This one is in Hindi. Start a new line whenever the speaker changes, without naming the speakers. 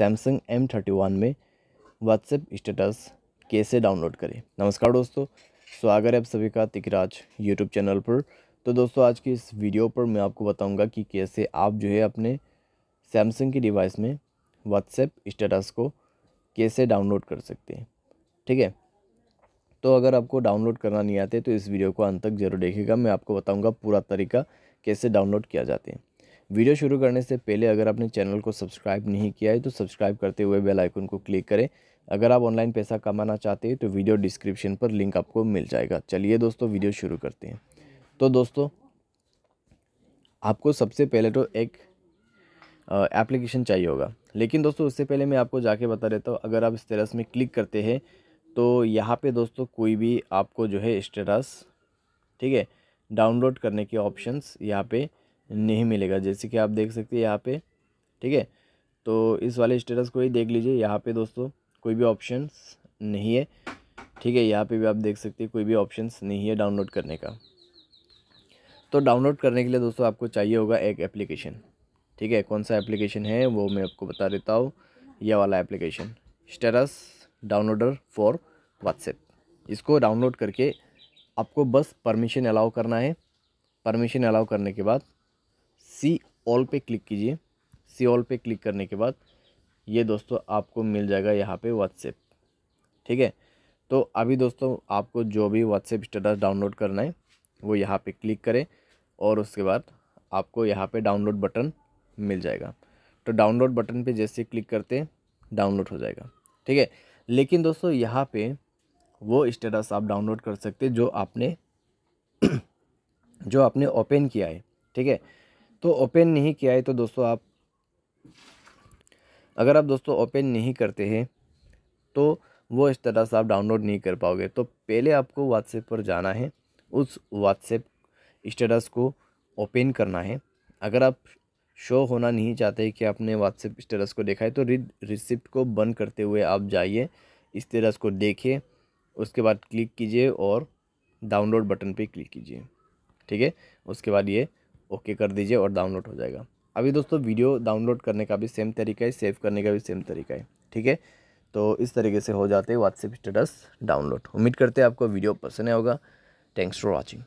सैमसंग एम थर्टी वन में व्हाट्सएप स्टेटस कैसे डाउनलोड करें नमस्कार दोस्तों स्वागत है आप सभी का तिकराज यूट्यूब चैनल पर तो दोस्तों आज की इस वीडियो पर मैं आपको बताऊंगा कि कैसे आप जो है अपने सैमसंग की डिवाइस में व्हाट्सएप स्टेटस को कैसे डाउनलोड कर सकते हैं ठीक है तो अगर आपको डाउनलोड करना नहीं आते तो इस वीडियो को अंत तक जरूर देखेगा मैं आपको बताऊँगा पूरा तरीका कैसे डाउनलोड किया जाते हैं वीडियो शुरू करने से पहले अगर आपने चैनल को सब्सक्राइब नहीं किया है तो सब्सक्राइब करते हुए बेल आइकन को क्लिक करें अगर आप ऑनलाइन पैसा कमाना चाहते हैं तो वीडियो डिस्क्रिप्शन पर लिंक आपको मिल जाएगा चलिए दोस्तों वीडियो शुरू करते हैं तो दोस्तों आपको सबसे पहले तो एक एप्लीकेशन चाहिए होगा लेकिन दोस्तों उससे पहले मैं आपको जाके बता देता हूँ अगर आप स्टेटस में क्लिक करते हैं तो यहाँ पे दोस्तों कोई भी आपको जो है स्टेटस ठीक है डाउनलोड करने के ऑप्शंस यहाँ पे नहीं मिलेगा जैसे कि आप देख सकते हैं यहाँ पे ठीक है तो इस वाले स्टेटस को ही देख लीजिए यहाँ पे दोस्तों कोई भी ऑप्शंस नहीं है ठीक है यहाँ पे भी आप देख सकते हैं कोई भी ऑप्शंस नहीं है डाउनलोड करने का तो डाउनलोड करने के लिए दोस्तों आपको चाहिए होगा एक एप्लीकेशन ठीक है कौन सा एप्लीकेशन है वो मैं आपको बता देता हूँ यह वाला application status downloader for WhatsApp इसको डाउनलोड करके आपको बस परमिशन अलाउ करना है परमिशन अलाउ करने के बाद सी ऑल पे क्लिक कीजिए सी ऑल पे क्लिक करने के बाद ये दोस्तों आपको मिल जाएगा यहाँ पे व्हाट्सएप ठीक है तो अभी दोस्तों आपको जो भी व्हाट्सएप स्टेटस डाउनलोड करना है वो यहाँ पे क्लिक करें और उसके बाद आपको यहाँ पे डाउनलोड बटन मिल जाएगा तो डाउनलोड बटन पे जैसे क्लिक करते हैं डाउनलोड हो जाएगा ठीक है लेकिन दोस्तों यहाँ पे वो स्टेटस आप डाउनलोड कर सकते जो आपने जो आपने ओपन किया है ठीक है तो ओपन नहीं किया है तो दोस्तों आप अगर आप दोस्तों ओपन नहीं करते हैं तो वो इस तरह से आप डाउनलोड नहीं कर पाओगे तो पहले आपको व्हाट्सएप पर जाना है उस व्हाट्सएप स्टेटस को ओपन करना है अगर आप शो होना नहीं चाहते कि आपने व्हाट्सएप स्टेटस को देखा है तो रिड रिसिप्ट को बंद करते हुए आप जाइए स्टेटस को देखिए उसके बाद क्लिक कीजिए और डाउनलोड बटन पे क्लिक कीजिए ठीक है उसके बाद ये ओके कर दीजिए और डाउनलोड हो जाएगा अभी दोस्तों वीडियो डाउनलोड करने का भी सेम तरीका है सेव करने का भी सेम तरीका है ठीक है तो इस तरीके से हो जाते हैं व्हाट्सएप स्टेटस डाउनलोड उम्मीद करते हैं आपको वीडियो पसंद आएगा थैंक्स फॉर वॉचिंग